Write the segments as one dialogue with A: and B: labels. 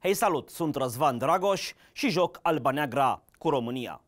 A: Hei salut, sunt Răzvan Dragoș și joc Alba Neagra cu România.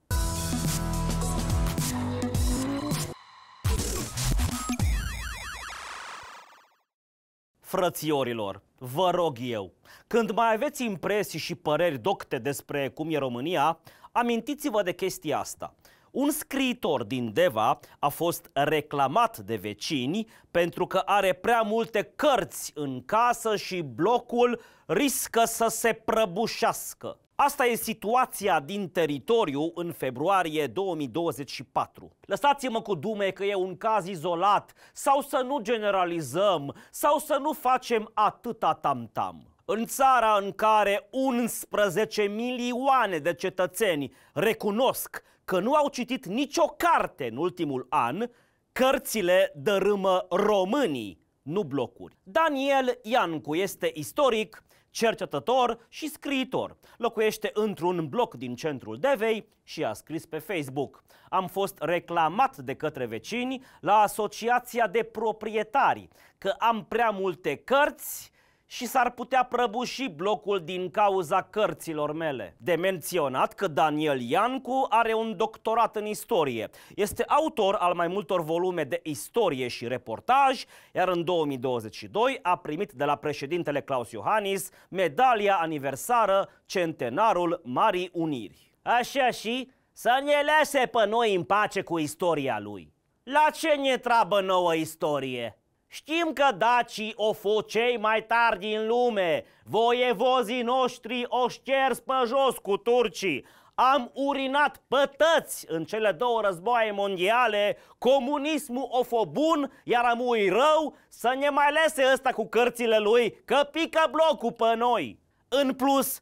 A: Frățiorilor, vă rog eu, când mai aveți impresii și păreri docte despre cum e România, amintiți-vă de chestia asta – un scriitor din Deva a fost reclamat de vecini pentru că are prea multe cărți în casă și blocul riscă să se prăbușească. Asta e situația din teritoriu în februarie 2024. Lăsați-mă cu dume că e un caz izolat sau să nu generalizăm sau să nu facem atâta tamtam. În țara în care 11 milioane de cetățeni recunosc că nu au citit nicio carte în ultimul an, cărțile dărâmă românii, nu blocuri. Daniel Iancu este istoric, cercetător și scriitor. Locuiește într-un bloc din centrul Devei și a scris pe Facebook. Am fost reclamat de către vecini la Asociația de Proprietari că am prea multe cărți și s-ar putea prăbuși blocul din cauza cărților mele. De menționat că Daniel Iancu are un doctorat în istorie. Este autor al mai multor volume de istorie și reportaj, iar în 2022 a primit de la președintele Claus Iohannis medalia aniversară Centenarul Marii Uniri. Așa și să ne lase pe noi în pace cu istoria lui. La ce ne trabă nouă istorie? Știm că dacii o fost cei mai tari din lume. Voievozii noștri o șters pe jos cu turcii. Am urinat pătăți în cele două războaie mondiale, comunismul o fost bun, iar ui rău, să ne mai lese ăsta cu cărțile lui, că pică blocul pe noi. În plus,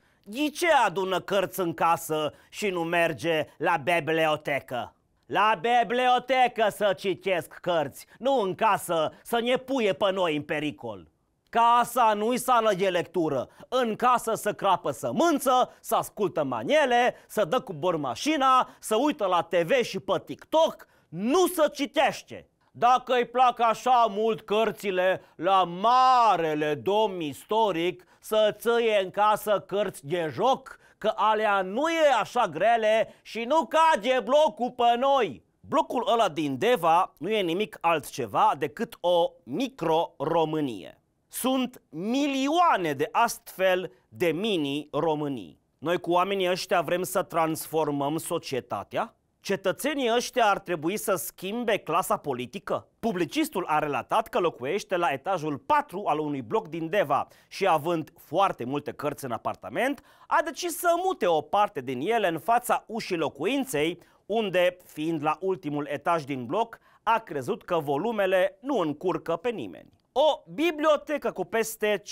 A: ce adună cărți în casă și nu merge la bibliotecă. La bibliotecă să citesc cărți, nu în casă să ne puie pe noi în pericol. Casa nu-i sală de lectură. În casă să crapă sămânță, să ascultă manele, să dă cu bormașina, să uită la TV și pe TikTok, nu să citește. Dacă îi plac așa mult cărțile la marele domn istoric să țâie în casă cărți de joc, că alea nu e așa grele și nu cage blocul pe noi. Blocul ăla din Deva nu e nimic altceva decât o micro-Românie. Sunt milioane de astfel de mini-Românii. Noi cu oamenii ăștia vrem să transformăm societatea? Cetățenii ăștia ar trebui să schimbe clasa politică? Publicistul a relatat că locuiește la etajul 4 al unui bloc din Deva și având foarte multe cărți în apartament, a decis să mute o parte din ele în fața ușii locuinței, unde, fiind la ultimul etaj din bloc, a crezut că volumele nu încurcă pe nimeni. O bibliotecă cu peste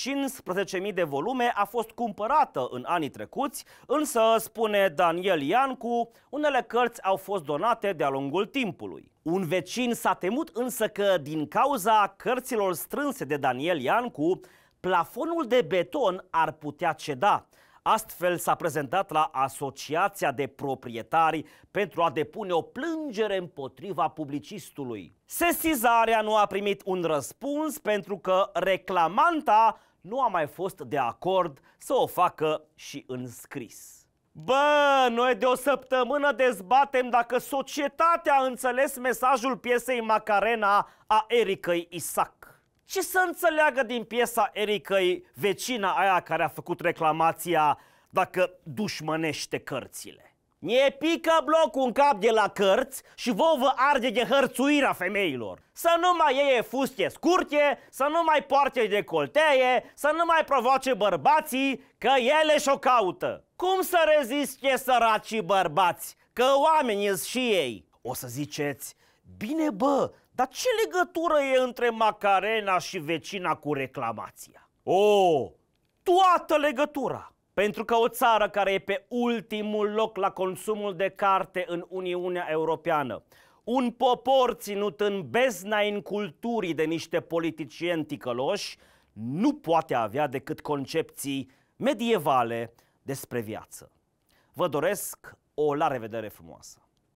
A: 15.000 de volume a fost cumpărată în anii trecuți, însă, spune Daniel Iancu, unele cărți au fost donate de-a lungul timpului. Un vecin s-a temut însă că, din cauza cărților strânse de Daniel Iancu, plafonul de beton ar putea ceda. Astfel s-a prezentat la Asociația de Proprietari pentru a depune o plângere împotriva publicistului. Sesizarea nu a primit un răspuns pentru că reclamanta nu a mai fost de acord să o facă și în scris. Bă, noi de o săptămână dezbatem dacă societatea a înțeles mesajul piesei Macarena a Ericăi Isaac. Ce să înțeleagă din piesa Ericăi vecina aia care a făcut reclamația dacă dușmănește cărțile? Ne pică blocul în cap de la cărți și vă vă arde de hărțuirea femeilor. Să nu mai iei fustie, scurte, să nu mai poarte de colteie, să nu mai provoace bărbații, că ele și-o caută. Cum să reziste săracii bărbați, că oamenii și ei? O să ziceți, Bine bă, dar ce legătură e între Macarena și vecina cu reclamația? O, oh, toată legătura! Pentru că o țară care e pe ultimul loc la consumul de carte în Uniunea Europeană, un popor ținut în bezna inculturii de niște politicieni ticăloși, nu poate avea decât concepții medievale despre viață. Vă doresc o la revedere frumoasă!